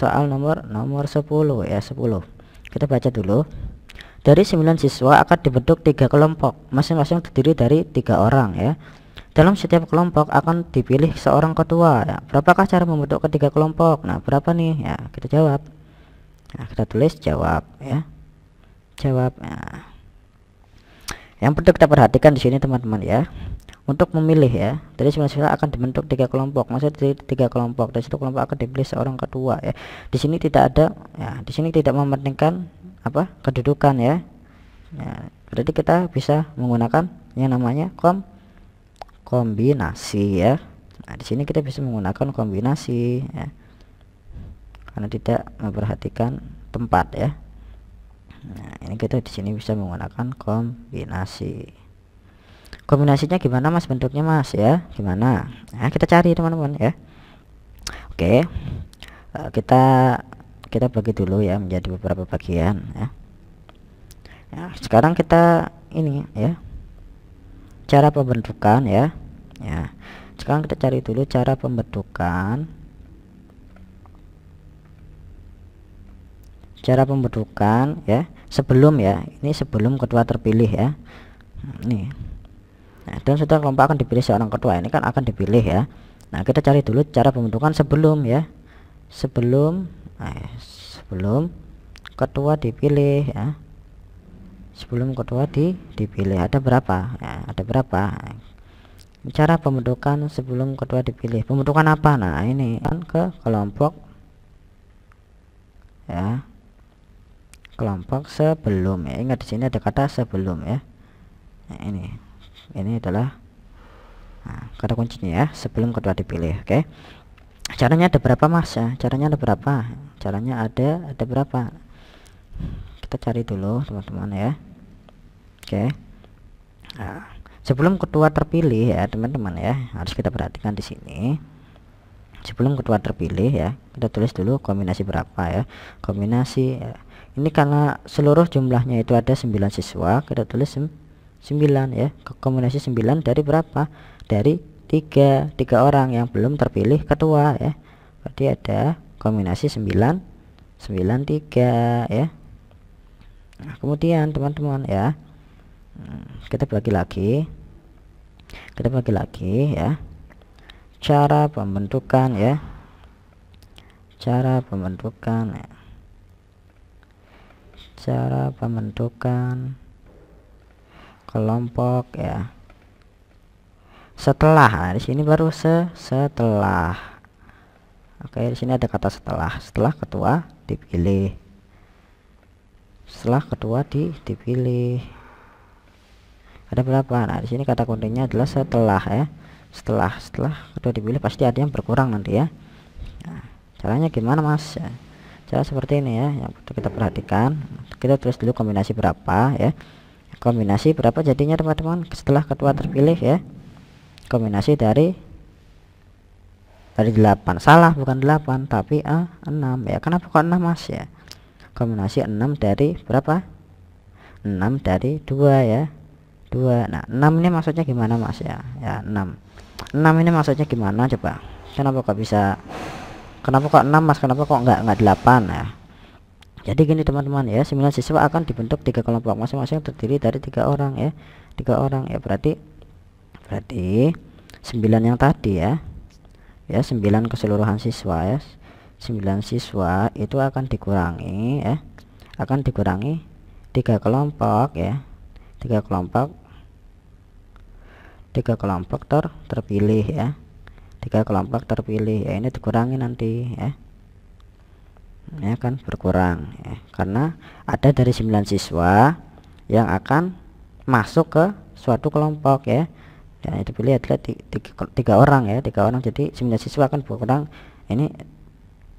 soal nomor nomor 10 ya 10 kita baca dulu dari 9 siswa akan dibentuk tiga kelompok masing-masing terdiri dari tiga orang ya dalam setiap kelompok akan dipilih seorang ketua ya. berapakah cara membentuk ketiga kelompok nah berapa nih ya kita jawab nah kita tulis jawab ya jawab ya. yang penting kita perhatikan di sini teman-teman ya untuk memilih ya jadi sebenarnya akan dibentuk tiga kelompok maksud tiga kelompok dari satu kelompok akan dipilih seorang ketua. ya di sini tidak ada ya di sini tidak mementingkan apa kedudukan ya ya berarti kita bisa menggunakan yang namanya kom kombinasi ya nah di sini kita bisa menggunakan kombinasi ya karena tidak memperhatikan tempat ya nah ini kita di sini bisa menggunakan kombinasi kombinasinya gimana mas bentuknya mas ya gimana nah kita cari teman-teman ya oke okay. uh, eh, kita kita bagi dulu ya menjadi beberapa bagian ya nah, sekarang kita ini ya cara pembentukan ya ya sekarang kita cari dulu cara pembentukan cara pembentukan ya sebelum ya ini sebelum ketua terpilih ya nah, nih nah, dan setelah kelompok akan dipilih seorang ketua ini kan akan dipilih ya nah kita cari dulu cara pembentukan sebelum ya sebelum eh, sebelum ketua dipilih ya sebelum ketua di, dipilih ada berapa ya, ada berapa cara pembentukan sebelum ketua dipilih pembentukan apa nah ini kan ke kelompok ya kelompok sebelum ya ingat di sini ada kata sebelum ya nah, ini ini adalah nah, kata kuncinya ya sebelum kedua dipilih oke okay? caranya ada berapa mas ya caranya ada berapa caranya ada ada berapa kita cari dulu teman-teman ya oke okay. nah, sebelum kedua terpilih ya teman-teman ya harus kita perhatikan di sini sebelum kedua terpilih ya kita tulis dulu kombinasi berapa ya kombinasi ya. ini karena seluruh jumlahnya itu ada 9 siswa kita tulis 9 ya kombinasi 9 dari berapa dari tiga tiga orang yang belum terpilih ketua ya berarti ada kombinasi 9 tiga ya nah, kemudian teman-teman ya hmm, kita bagi lagi kita bagi lagi ya cara pembentukan ya cara pembentukan ya. cara pembentukan kelompok ya setelah nah, di sini baru se setelah oke di sini ada kata setelah setelah ketua dipilih setelah ketua di dipilih ada berapa nah di sini kata kuncinya adalah setelah ya setelah setelah ketua dipilih pasti ada yang berkurang nanti ya nah, caranya gimana mas ya, cara seperti ini ya yang kita perhatikan kita tulis dulu kombinasi berapa ya kombinasi berapa jadinya teman-teman setelah ketua terpilih ya kombinasi dari dari 8 salah bukan 8 tapi A6 ya kenapa kok 6 mas ya kombinasi 6 dari berapa 6 dari 2 ya 2 nah 6 ini maksudnya gimana mas ya ya 6 6 ini maksudnya gimana coba kenapa kok bisa kenapa kok 6 mas kenapa kok enggak enggak 8 ya jadi gini teman-teman ya sembilan siswa akan dibentuk tiga kelompok masing-masing terdiri dari tiga orang ya tiga orang ya berarti berarti 9 yang tadi ya ya 9 keseluruhan siswa ya 9 siswa itu akan dikurangi ya akan dikurangi tiga kelompok ya tiga kelompok tiga kelompok ter terpilih ya tiga kelompok terpilih ya ini dikurangi nanti ya ini ya akan berkurang ya. karena ada dari 9 siswa yang akan masuk ke suatu kelompok ya dan ya, itu pilih adalah tiga, tiga orang ya tiga orang jadi 9 siswa akan berkurang ini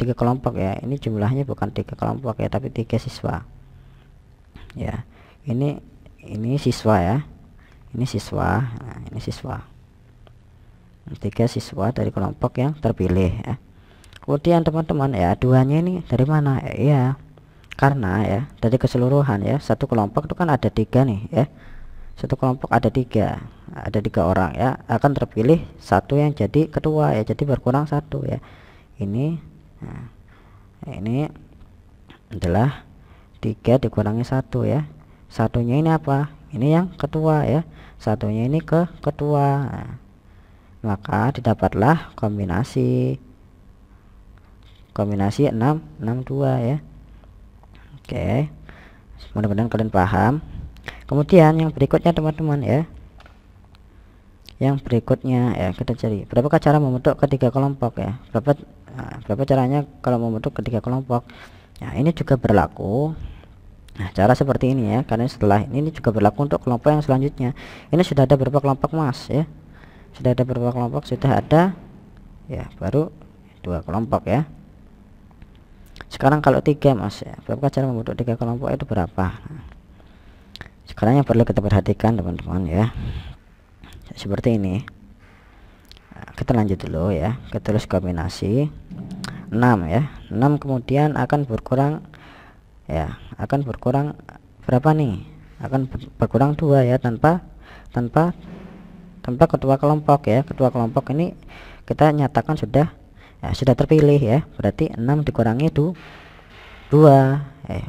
tiga kelompok ya ini jumlahnya bukan tiga kelompok ya tapi tiga siswa ya ini ini siswa ya ini siswa nah, ini siswa tiga siswa dari kelompok yang terpilih ya kemudian teman-teman ya aduannya ini dari mana ya karena ya dari keseluruhan ya satu kelompok itu kan ada tiga nih ya satu kelompok ada tiga ada tiga orang ya akan terpilih satu yang jadi ketua ya jadi berkurang satu ya ini nah, ini adalah tiga dikurangi satu ya satunya ini apa ini yang ketua ya satunya ini ke ketua nah, maka didapatlah kombinasi kombinasi 6 6 2 ya oke okay. mudah-mudahan kalian paham kemudian yang berikutnya teman-teman ya yang berikutnya ya kita cari Berapa cara membentuk ketiga kelompok ya berapa nah, berapa caranya kalau membentuk ketiga kelompok nah ini juga berlaku Nah, cara seperti ini ya, karena setelah ini, ini juga berlaku untuk kelompok yang selanjutnya. Ini sudah ada beberapa kelompok mas ya, sudah ada beberapa kelompok, sudah ada ya baru dua kelompok ya sekarang kalau tiga mas ya berapa cara membentuk tiga kelompok itu berapa sekarang yang perlu kita perhatikan teman-teman ya seperti ini kita lanjut dulu ya kita tulis kombinasi 6 ya 6 kemudian akan berkurang ya akan berkurang berapa nih akan berkurang dua ya tanpa tanpa tanpa ketua kelompok ya ketua kelompok ini kita nyatakan sudah ya sudah terpilih ya berarti 6 dikurangi itu 2 eh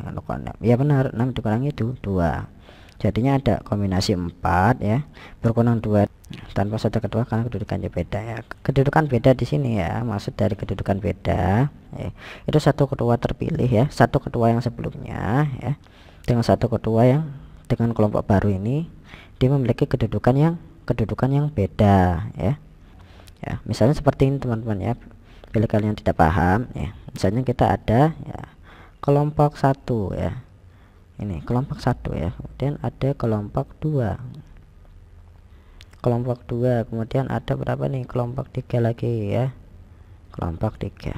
ya benar 6 dikurangi itu 2 jadinya ada kombinasi 4 ya berkurang 2 tanpa satu kedua karena kedudukannya beda ya kedudukan beda di sini ya maksud dari kedudukan beda eh, itu satu ketua terpilih ya satu ketua yang sebelumnya ya dengan satu ketua yang dengan kelompok baru ini dia memiliki kedudukan yang kedudukan yang beda ya ya misalnya seperti ini teman-teman ya bila kalian tidak paham ya misalnya kita ada ya, kelompok satu ya ini kelompok satu ya kemudian ada kelompok dua kelompok dua kemudian ada berapa nih kelompok tiga lagi ya kelompok tiga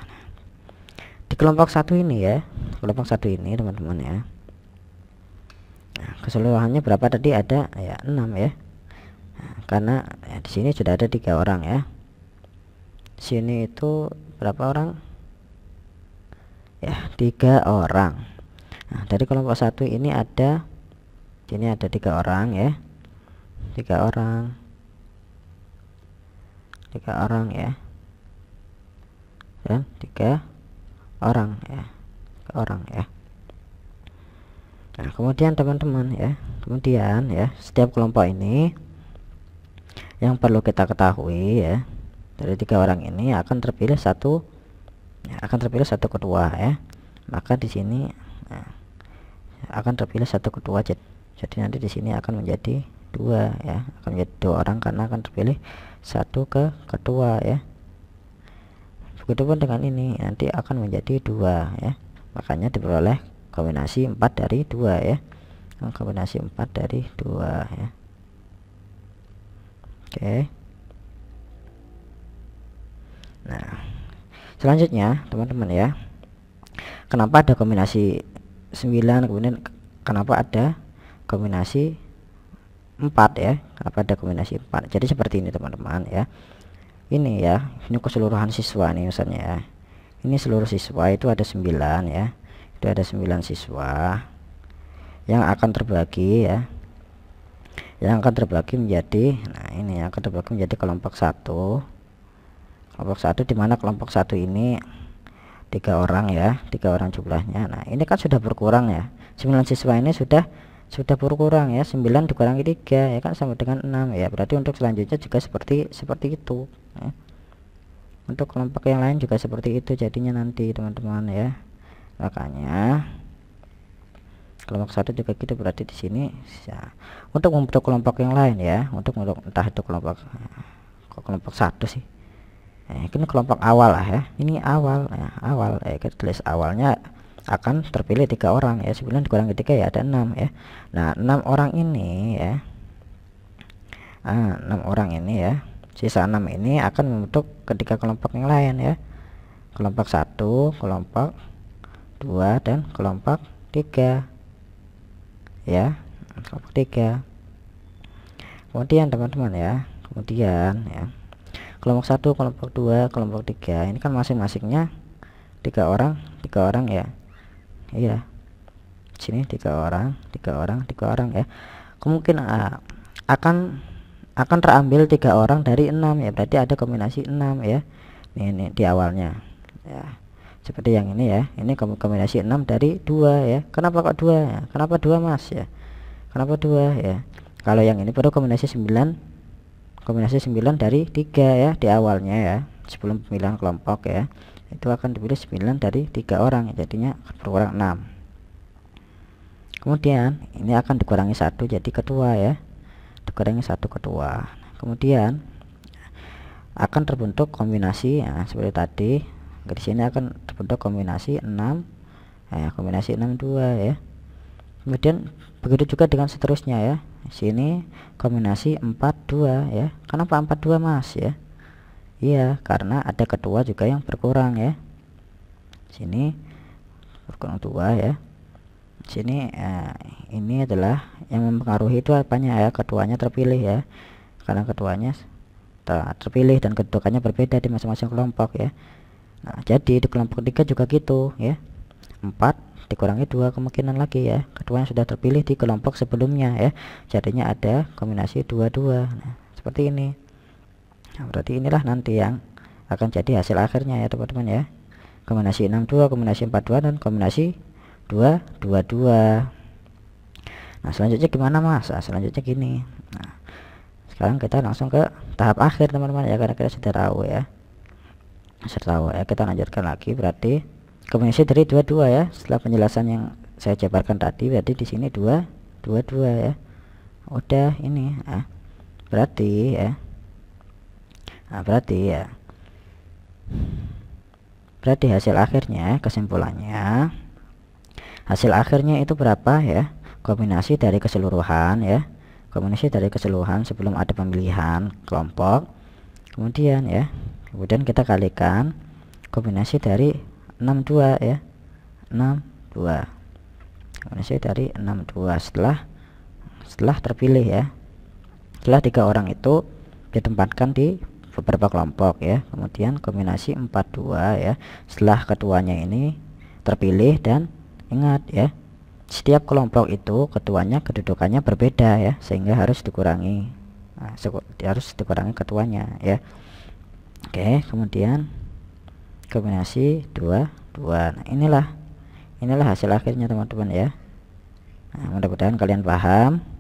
di kelompok satu ini ya kelompok satu ini teman-teman ya nah, keseluruhannya berapa tadi ada ya enam ya nah, karena ya, di sini sudah ada tiga orang ya sini itu berapa orang ya tiga orang nah, dari kelompok satu ini ada sini ada tiga orang ya tiga orang tiga orang ya dan tiga orang ya tiga orang ya nah kemudian teman-teman ya kemudian ya setiap kelompok ini yang perlu kita ketahui ya dari tiga orang ini akan terpilih satu ya, akan terpilih satu ketua ya maka di sini nah, akan terpilih satu ketua jadi, jadi nanti di sini akan menjadi dua ya akan menjadi dua orang karena akan terpilih satu ke ketua ya begitupun dengan ini nanti akan menjadi dua ya makanya diperoleh kombinasi empat dari dua ya kombinasi empat dari dua ya oke okay nah selanjutnya teman-teman ya kenapa ada kombinasi 9 kemudian kenapa ada kombinasi 4 ya kenapa ada kombinasi 4 jadi seperti ini teman-teman ya ini ya ini keseluruhan siswa nih misalnya ya ini seluruh siswa itu ada 9 ya itu ada 9 siswa yang akan terbagi ya yang akan terbagi menjadi nah ini yang akan terbagi menjadi kelompok satu kelompok satu dimana kelompok satu ini tiga orang ya tiga orang jumlahnya nah ini kan sudah berkurang ya 9 siswa ini sudah sudah berkurang ya 9 dikurangi 3 ya kan sama dengan 6 ya berarti untuk selanjutnya juga seperti seperti itu ya. untuk kelompok yang lain juga seperti itu jadinya nanti teman-teman ya makanya kelompok satu juga gitu berarti di sini ya. untuk membentuk kelompok yang lain ya untuk untuk entah itu kelompok kelompok satu sih eh, ini kelompok awal lah ya ini awal ya, awal eh, list awalnya akan terpilih tiga orang ya Sebenarnya dikurang tiga ya ada enam ya nah enam orang ini ya ah, enam orang ini ya sisa enam ini akan membentuk ketiga kelompok yang lain ya kelompok satu kelompok dua dan kelompok tiga ya kelompok tiga kemudian teman-teman ya kemudian ya kelompok satu kelompok dua kelompok tiga ini kan masing-masingnya tiga orang tiga orang ya iya sini tiga orang tiga orang tiga orang ya kemungkinan ah, akan akan terambil tiga orang dari enam ya berarti ada kombinasi enam ya ini, ini di awalnya ya seperti yang ini ya ini kombinasi enam dari dua ya kenapa kok dua ya? kenapa dua mas ya kenapa dua ya kalau yang ini baru kombinasi sembilan kombinasi 9 dari 3 ya di awalnya ya sebelum pemilihan kelompok ya itu akan dipilih 9 dari 3 orang jadinya berkurang 6 kemudian ini akan dikurangi satu jadi ketua ya dikurangi satu ketua kemudian akan terbentuk kombinasi ya, seperti tadi di sini akan terbentuk kombinasi 6 ya, nah, kombinasi 62 ya kemudian begitu juga dengan seterusnya ya sini kombinasi 42 ya kenapa 42 mas ya iya karena ada ketua juga yang berkurang ya sini berkurang dua ya sini eh, ini adalah yang mempengaruhi itu apanya ya ketuanya terpilih ya karena ketuanya terpilih dan kedudukannya berbeda di masing-masing kelompok ya nah jadi di kelompok tiga juga gitu ya 4 dikurangi dua kemungkinan lagi ya yang sudah terpilih di kelompok sebelumnya ya jadinya ada kombinasi dua dua nah, seperti ini nah, berarti inilah nanti yang akan jadi hasil akhirnya ya teman-teman ya kombinasi 62 kombinasi 42 dan kombinasi 222 nah selanjutnya gimana mas nah, selanjutnya gini nah, sekarang kita langsung ke tahap akhir teman-teman ya karena kita sudah tahu ya sudah tahu ya kita lanjutkan lagi berarti kombinasi dari dua dua ya setelah penjelasan yang saya jabarkan tadi berarti di sini dua dua dua ya udah ini ah berarti ya ah berarti ya berarti hasil akhirnya kesimpulannya hasil akhirnya itu berapa ya kombinasi dari keseluruhan ya kombinasi dari keseluruhan sebelum ada pemilihan kelompok kemudian ya kemudian kita kalikan kombinasi dari 62 ya 62 kondisi dari 62 setelah setelah terpilih ya setelah tiga orang itu ditempatkan di beberapa kelompok ya kemudian kombinasi 42 ya setelah ketuanya ini terpilih dan ingat ya setiap kelompok itu ketuanya kedudukannya berbeda ya sehingga harus dikurangi nah, harus dikurangi ketuanya ya oke kemudian kombinasi dua 2 nah inilah inilah hasil akhirnya teman-teman ya nah mudah-mudahan kalian paham